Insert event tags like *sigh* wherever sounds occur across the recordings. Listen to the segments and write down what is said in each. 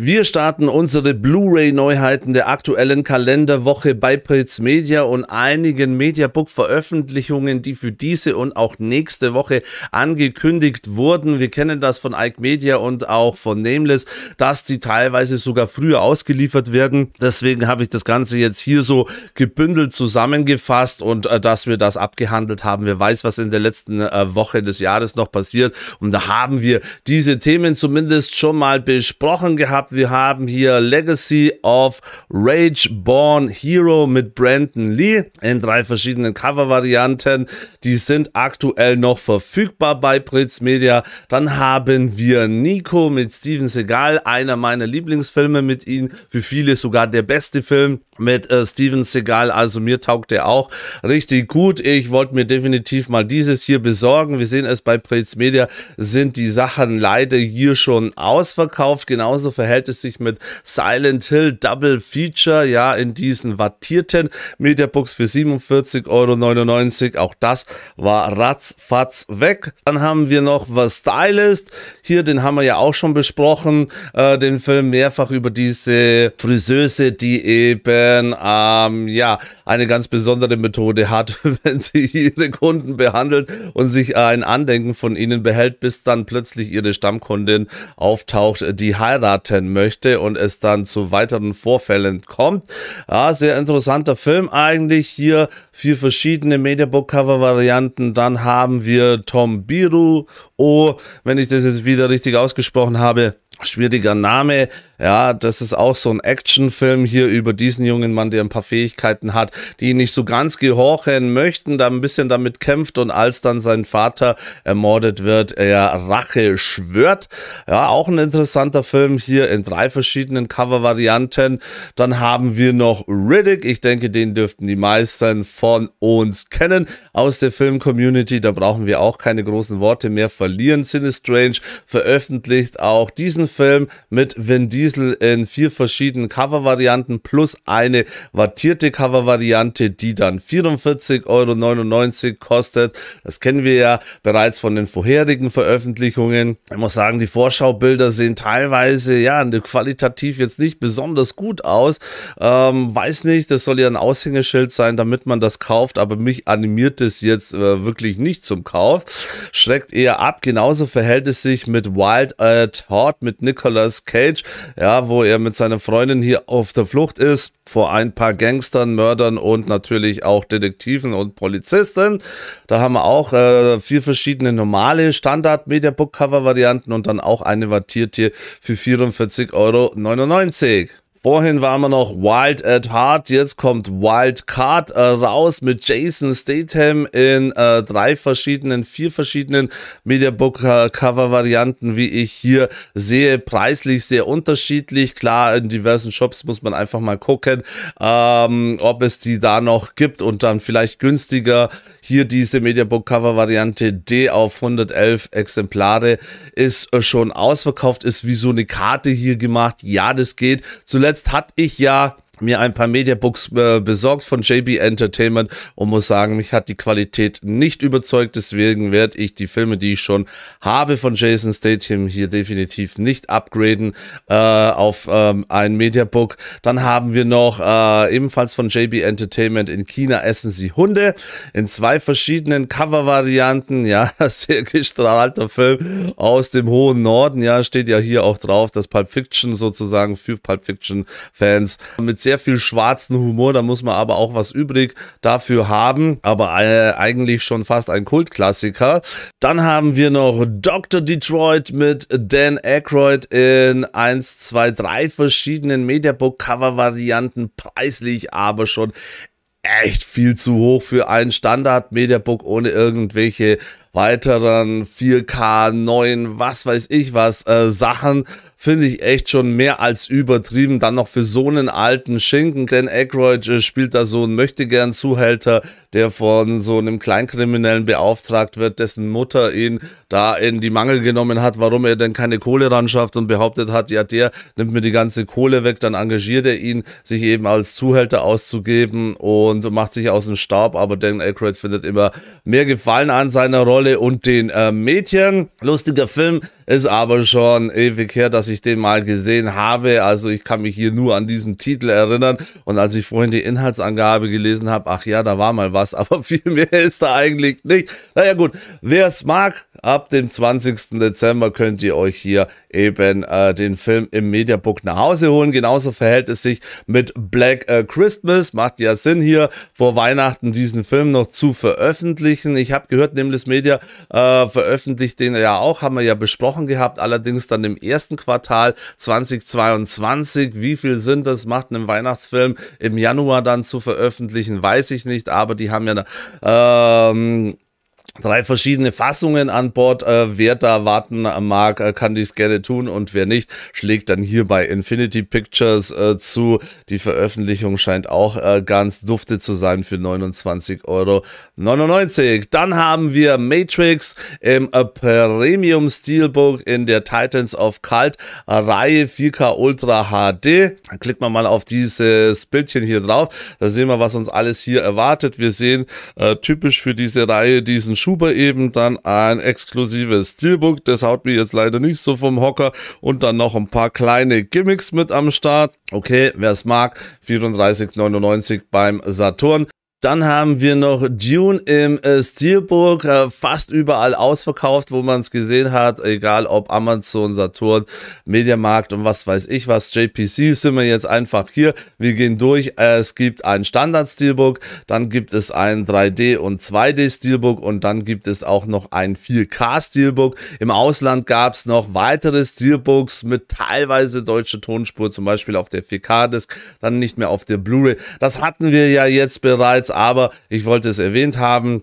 Wir starten unsere Blu-ray-Neuheiten der aktuellen Kalenderwoche bei Pilz Media und einigen Mediabook-Veröffentlichungen, die für diese und auch nächste Woche angekündigt wurden. Wir kennen das von Ike Media und auch von Nameless, dass die teilweise sogar früher ausgeliefert werden. Deswegen habe ich das Ganze jetzt hier so gebündelt zusammengefasst und äh, dass wir das abgehandelt haben. Wer weiß, was in der letzten äh, Woche des Jahres noch passiert. Und da haben wir diese Themen zumindest schon mal besprochen gehabt ab. Wir haben hier Legacy of Rage Born Hero mit Brandon Lee in drei verschiedenen Covervarianten. Die sind aktuell noch verfügbar bei Pritz Media. Dann haben wir Nico mit Steven Seagal, einer meiner Lieblingsfilme mit ihm. Für viele sogar der beste Film mit äh, Steven Seagal. Also mir taugt er auch richtig gut. Ich wollte mir definitiv mal dieses hier besorgen. Wir sehen es bei Pritz Media, sind die Sachen leider hier schon ausverkauft. Genauso verhält es sich mit Silent Hill Double Feature ja in diesen wattierten Mediabox für 47,99 Euro. Auch das war ratzfatz weg. Dann haben wir noch was Stylist. Hier, den haben wir ja auch schon besprochen, äh, den Film mehrfach über diese Friseuse, die eben ähm, ja eine ganz besondere Methode hat, *laughs* wenn sie ihre Kunden behandelt und sich ein Andenken von ihnen behält, bis dann plötzlich ihre Stammkundin auftaucht, die heiraten möchte und es dann zu weiteren Vorfällen kommt. Ja, ah, sehr interessanter Film eigentlich. Hier vier verschiedene Mediabook-Cover-Varianten. Dann haben wir Tom Biru. Oh, wenn ich das jetzt wieder richtig ausgesprochen habe schwieriger Name. Ja, das ist auch so ein Actionfilm hier über diesen jungen Mann, der ein paar Fähigkeiten hat, die nicht so ganz gehorchen möchten, da ein bisschen damit kämpft und als dann sein Vater ermordet wird, er Rache schwört. Ja, auch ein interessanter Film hier in drei verschiedenen Cover-Varianten. Dann haben wir noch Riddick. Ich denke, den dürften die meisten von uns kennen aus der Film-Community. Da brauchen wir auch keine großen Worte mehr verlieren. Cine Strange veröffentlicht auch diesen Film mit Vin Diesel Diesel in vier verschiedenen Covervarianten plus eine wattierte Covervariante, die dann 44,99 Euro kostet. Das kennen wir ja bereits von den vorherigen Veröffentlichungen. Ich muss sagen, die Vorschaubilder sehen teilweise ja qualitativ jetzt nicht besonders gut aus. Ähm, weiß nicht, das soll ja ein Aushängeschild sein, damit man das kauft, aber mich animiert es jetzt äh, wirklich nicht zum Kauf. Schreckt eher ab. Genauso verhält es sich mit Wild at Heart mit Nicolas Cage ja, wo er mit seiner Freundin hier auf der Flucht ist vor ein paar Gangstern, Mördern und natürlich auch Detektiven und Polizisten. Da haben wir auch äh, vier verschiedene normale Standard-Media-Book-Cover-Varianten und dann auch eine wattierte für 44,99 Euro. Vorhin waren wir noch Wild at Heart, jetzt kommt Wild Card äh, raus mit Jason Statham in äh, drei verschiedenen, vier verschiedenen Mediabook-Cover-Varianten, wie ich hier sehe. Preislich sehr unterschiedlich. Klar, in diversen Shops muss man einfach mal gucken, ähm, ob es die da noch gibt und dann vielleicht günstiger. Hier diese Mediabook-Cover-Variante D auf 111 Exemplare ist äh, schon ausverkauft, ist wie so eine Karte hier gemacht. Ja, das geht. Zuletzt zuletzt hatte ich ja mir ein paar Mediabooks äh, besorgt von JB Entertainment und muss sagen, mich hat die Qualität nicht überzeugt. Deswegen werde ich die Filme, die ich schon habe von Jason Statham hier definitiv nicht upgraden äh, auf ähm, ein Mediabook. Dann haben wir noch äh, ebenfalls von JB Entertainment in China essen sie Hunde in zwei verschiedenen Cover-Varianten. Ja, *laughs* sehr gestrahlter Film aus dem hohen Norden. Ja, steht ja hier auch drauf, dass Pulp Fiction sozusagen für Pulp Fiction Fans mit sehr viel schwarzen Humor, da muss man aber auch was übrig dafür haben, aber äh, eigentlich schon fast ein Kultklassiker. Dann haben wir noch Dr. Detroit mit Dan Aykroyd in 1, 2, 3 verschiedenen Mediabook-Cover-Varianten, preislich aber schon echt viel zu hoch für einen Standard-Mediabook ohne irgendwelche weiteren 4K, 9, was weiß ich was, äh, Sachen, finde ich echt schon mehr als übertrieben. Dann noch für so einen alten Schinken. Glenn Aykroyd äh, spielt da so einen möchtegern Zuhälter, der von so einem Kleinkriminellen beauftragt wird, dessen Mutter ihn da in die Mangel genommen hat, warum er denn keine Kohle ran schafft und behauptet hat, ja, der nimmt mir die ganze Kohle weg. Dann engagiert er ihn, sich eben als Zuhälter auszugeben und macht sich aus dem Staub. Aber Dan Aykroyd findet immer mehr Gefallen an seiner Rolle Dolle und den äh, Mädchen. Lustiger Film, ist aber schon ewig her, dass ich den mal gesehen habe. Also ich kann mich hier nur an diesen Titel erinnern. Und als ich vorhin die Inhaltsangabe gelesen habe, ach ja, da war mal was, *laughs* aber viel mehr ist da eigentlich nicht. Naja gut, wer es mag, Ab dem 20. Dezember könnt ihr euch hier eben äh, den Film im Mediabook nach Hause holen. Genauso verhält es sich mit Black äh, Christmas. Macht ja Sinn hier vor Weihnachten diesen Film noch zu veröffentlichen. Ich habe gehört, Nameless Media äh, veröffentlicht den ja auch, haben wir ja besprochen gehabt. Allerdings dann im ersten Quartal 2022. Wie viel Sinn das macht, einen Weihnachtsfilm im Januar dann zu veröffentlichen, weiß ich nicht. Aber die haben ja ähm, drei verschiedene Fassungen an Bord. Äh, wer da warten mag, äh, kann dies gerne tun und wer nicht, schlägt dann hier bei Infinity Pictures äh, zu. Die Veröffentlichung scheint auch äh, ganz dufte zu sein für 29,99 Euro. Dann haben wir Matrix im äh, Premium Steelbook in der Titans of Cult Reihe 4K Ultra HD. Klickt man mal auf dieses Bildchen hier drauf. Da sehen wir, was uns alles hier erwartet. Wir sehen äh, typisch für diese Reihe diesen Schuh Schuber eben dann ein exklusives Steelbook. Das haut mir jetzt leider nicht so vom Hocker. Und dann noch ein paar kleine Gimmicks mit am Start. Okay, wer es mag, 34,99 beim Saturn. Dann haben wir noch Dune im äh, Steelbook, äh, fast überall ausverkauft, wo man es gesehen hat, egal ob Amazon, Saturn, Mediamarkt und was weiß ich was. JPC sind wir jetzt einfach hier. Wir gehen durch. es gibt ein Standard-Steelbook, dann gibt es ein 3D- und 2D-Steelbook und dann gibt es auch noch ein 4K-Steelbook. Im Ausland gab es noch weitere Steelbooks mit teilweise deutscher Tonspur, zum Beispiel auf der 4K-Disc, dann nicht mehr auf der Blu-ray. Das hatten wir ja jetzt bereits jetzt, aber ich wollte es erwähnt haben.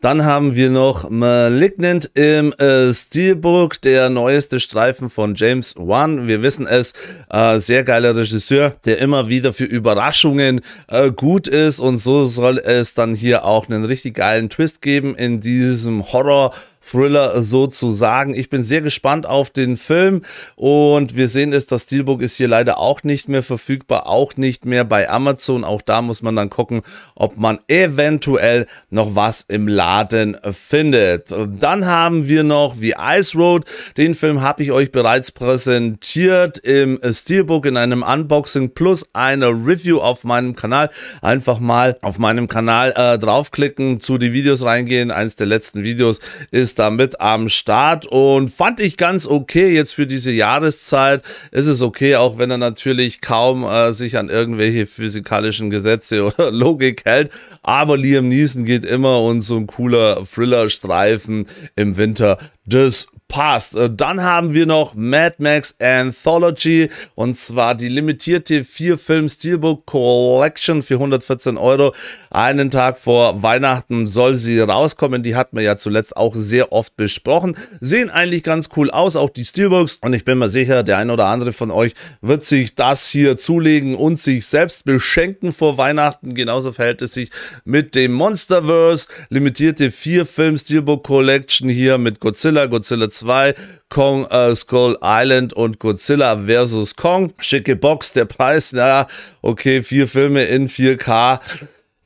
Dann haben wir noch Malignant im äh, Steelbook, der neueste Streifen von James Wan. Wir wissen es, äh, sehr geiler Regisseur, der immer wieder für Überraschungen äh, gut ist. Und so soll es dann hier auch einen richtig geilen Twist geben in diesem Horror. Thriller sozusagen. Ich bin sehr gespannt auf den Film und wir sehen es, das Steelbook ist hier leider auch nicht mehr verfügbar, auch nicht mehr bei Amazon. Auch da muss man dann gucken, ob man eventuell noch was im Laden findet. Dann haben wir noch The Ice Road. Den Film habe ich euch bereits präsentiert im Steelbook in einem Unboxing plus einer Review auf meinem Kanal. Einfach mal auf meinem Kanal äh, draufklicken, zu die Videos reingehen. Eins der letzten Videos ist ist damit am Start und fand ich ganz okay jetzt für diese Jahreszeit. Ist es okay, auch wenn er natürlich kaum äh, sich an irgendwelche physikalischen Gesetze *laughs* oder Logik hält. Aber Liam Neeson geht immer und so ein cooler Thriller-Streifen im Winter, des passt. Äh, dann haben wir noch Mad Max Anthology und zwar die limitierte 4-Film-Steelbook Collection für 114 Euro. Einen Tag vor Weihnachten soll sie rauskommen. Die hat man ja zuletzt auch sehr oft besprochen. Sehen eigentlich ganz cool aus, auch die Steelbooks. Und ich bin mir sicher, der ein oder andere von euch wird sich das hier zulegen und sich selbst beschenken vor Weihnachten. Genauso verhält es sich mit dem Monsterverse. Limitierte 4-Film-Steelbook Collection hier mit Godzilla, Godzilla 2. 2, Kong äh, Skull Island und Godzilla vs. Kong. Schicke Box, der Preis, naja, okay, vier Filme in 4K.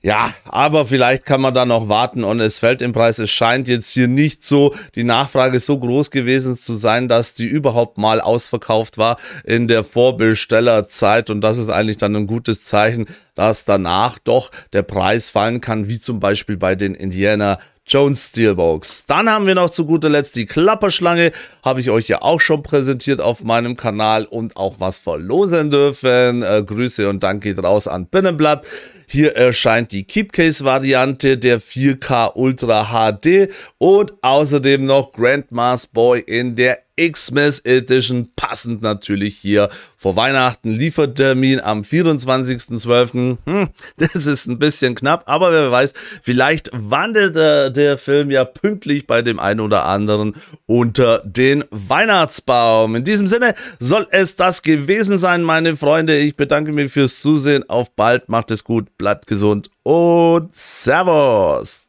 Ja, aber vielleicht kann man da noch warten und es fällt im Preis. Es scheint jetzt hier nicht so, die Nachfrage so groß gewesen zu sein, dass die überhaupt mal ausverkauft war in der Vorbestellerzeit und das ist eigentlich dann ein gutes Zeichen, dass danach doch der Preis fallen kann, wie zum Beispiel bei den Indiana Jones Steelbox. Dann haben wir noch zu guter Letzt die Klapperschlange. Habe ich euch ja auch schon präsentiert auf meinem Kanal und auch was verlosen dürfen. Äh, Grüße und Dank geht raus an Binnenblatt. Hier erscheint die Keepcase-Variante der 4K Ultra HD und außerdem noch Grandma's Boy in der Xmas Edition, passend natürlich hier vor Weihnachten. Liefertermin am 24.12. Hm, das ist ein bisschen knapp, aber wer weiß, vielleicht wandelt äh, der Film ja pünktlich bei dem einen oder anderen unter den Weihnachtsbaum. In diesem Sinne soll es das gewesen sein, meine Freunde. Ich bedanke mich fürs Zusehen. Auf bald, macht es gut, bleibt gesund und Servus.